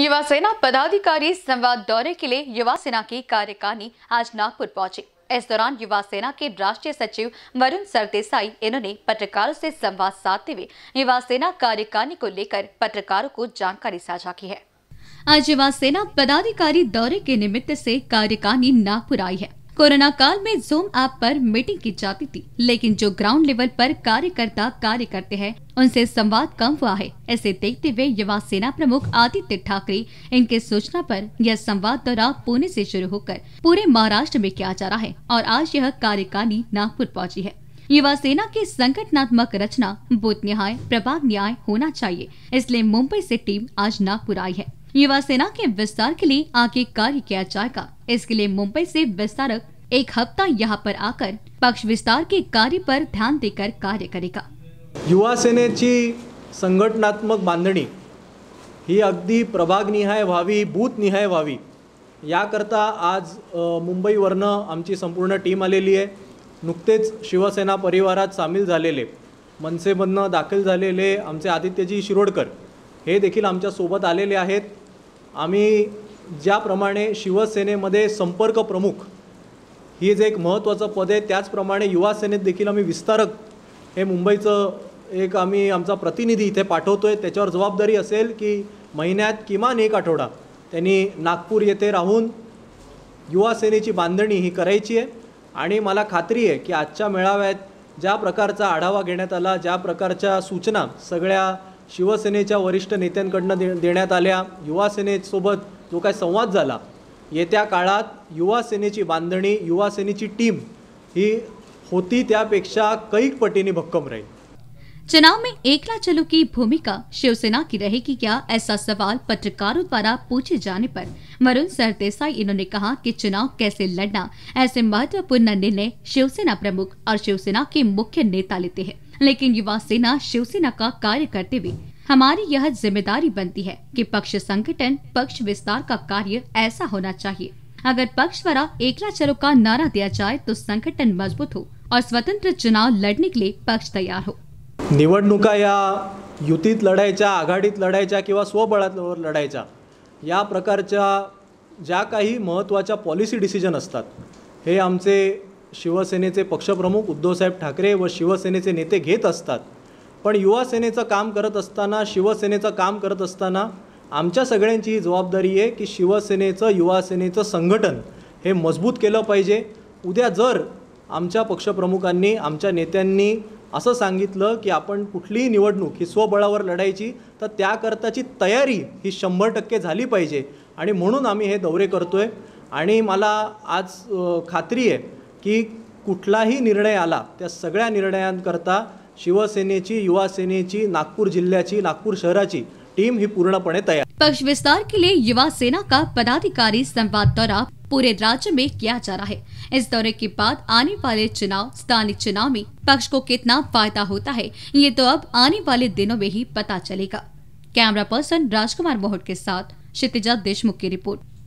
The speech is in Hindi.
युवा सेना पदाधिकारी संवाद दौरे के लिए युवा सेना की कार्यकारिणी आज नागपुर पहुंची इस दौरान युवा सेना के राष्ट्रीय सचिव वरुण सरदेसाई इन्होंने पत्रकारों से संवाद साधते हुए युवा सेना कार्यकारिणी को लेकर पत्रकारों को जानकारी साझा की है आज युवा सेना पदाधिकारी दौरे के निमित्त से कार्यकारिणी नागपुर आई है कोरोना काल में जूम ऐप पर मीटिंग की जाती थी लेकिन जो ग्राउंड लेवल पर कार्यकर्ता कार्य करते हैं उनसे संवाद कम हुआ है ऐसे देखते हुए युवा सेना प्रमुख आदित्य ठाकरे इनके सूचना पर यह संवाद दौरा पुणे से शुरू होकर पूरे महाराष्ट्र में किया जा रहा है और आज यह कार्यकारिणी नागपुर पहुँची है युवा सेना की संगठनात्मक रचना बूथ न्याय प्रभाव न्याय होना चाहिए इसलिए मुंबई से टीम आज नागपुर आई है युवा सेना के विस्तार के लिए आगे कार्य किया जाएगा इसके लिए मुंबई से विस्तारक एक हफ्ता यहाँ पर आकर पक्ष विस्तार के कार्य पर ध्यान देकर कार्य करेगा युवा सेनेची संघटनात्मक बांधणी ही अगदी प्रभागनिहाय व्हावी बूथनिहाय व्हावी याकरता आज मुंबईवरनं आमची संपूर्ण टीम आलेली आहे नुकतेच शिवसेना परिवारात सामील झालेले मनसेमधनं दाखल झालेले आमचे आदित्यजी शिरोडकर हे देखील आमच्यासोबत आलेले आहेत आम्ही ज्याप्रमाणे शिवसेनेमध्ये संपर्क प्रमुख ही जे एक महत्त्वाचं पद आहे त्याचप्रमाणे युवासेनेत देखील आम्ही विस्तारक हे मुंबईचं एक आम्ही आमचा प्रतिनिधी इथे पाठवतो आहे त्याच्यावर जबाबदारी असेल की महिन्यात किमान एक आठवडा त्यांनी नागपूर येथे राहून युवासेनेची बांधणी ही करायची आहे आणि मला खात्री आहे की आजच्या मेळाव्यात ज्या प्रकारचा आढावा घेण्यात आला ज्या प्रकारच्या सूचना सगळ्या शिवसेनेच्या वरिष्ठ नेत्यांकडनं दे देण्यात आल्या युवासेनेसोबत जो काय संवाद झाला येत्या काळात युवासेनेची बांधणी युवासेनेची टीम ही होती त्यापेक्षा कैक पटीने भक्कम राहील चुनाव में एकला चलो की भूमिका शिवसेना की रहेगी क्या ऐसा सवाल पत्रकारों द्वारा पूछे जाने पर वरुण सरदेसाई इन्होंने कहा कि चुनाव कैसे लड़ना ऐसे महत्वपूर्ण निर्णय शिवसेना प्रमुख और शिवसेना के मुख्य नेता लेते हैं लेकिन युवा सेना शिवसेना का कार्य करते हुए हमारी यह जिम्मेदारी बनती है कि पक्ष संगठन पक्ष विस्तार का कार्य ऐसा होना चाहिए अगर पक्ष द्वारा एकला चलो का नारा दिया जाए तो संगठन मजबूत हो और स्वतंत्र चुनाव लड़ने के लिए पक्ष तैयार हो निवडणुका या युतीत लढायच्या आघाडीत लढायच्या किंवा स्वबळावर लढायच्या या प्रकारच्या ज्या काही महत्त्वाच्या पॉलिसी डिसिजन असतात हे आमचे शिवसेनेचे पक्षप्रमुख उद्धवसाहेब ठाकरे व शिवसेनेचे नेते घेत असतात पण युवासेनेचं काम करत असताना शिवसेनेचं काम करत असताना आमच्या सगळ्यांची ही जबाबदारी आहे की शिवसेनेचं युवासेनेचं संघटन हे मजबूत केलं पाहिजे उद्या जर आमच्या पक्षप्रमुखांनी आमच्या नेत्यांनी असं सांगितलं की आपण कुठलीही निवडणूक ही स्वबळावर लढायची तर त्याकरताची तयारी ही शंभर टक्के झाली पाहिजे आणि म्हणून आम्ही हे दौरे करतो आहे आणि मला आज खात्री आहे की कुठलाही निर्णय आला त्या सगळ्या निर्णयांकरता शिवसेनेची युवा सेनेची नागपूर जिल्ह्याची नागपूर शहराची टीम ही पूर्णपणे तैयार पक्ष विस्तार के लिए युवा सेना का पदाधिकारी संवाद दौरा पूरे राज्य में किया जा रहा है इस दौरे के बाद आने वाले चुनाव स्थानीय चुनाव में पक्ष को कितना फायदा होता है ये तो अब आने वाले दिनों में ही पता चलेगा कैमरा पर्सन राजकुमार मोहट के साथ क्षितिजा देशमुख की रिपोर्ट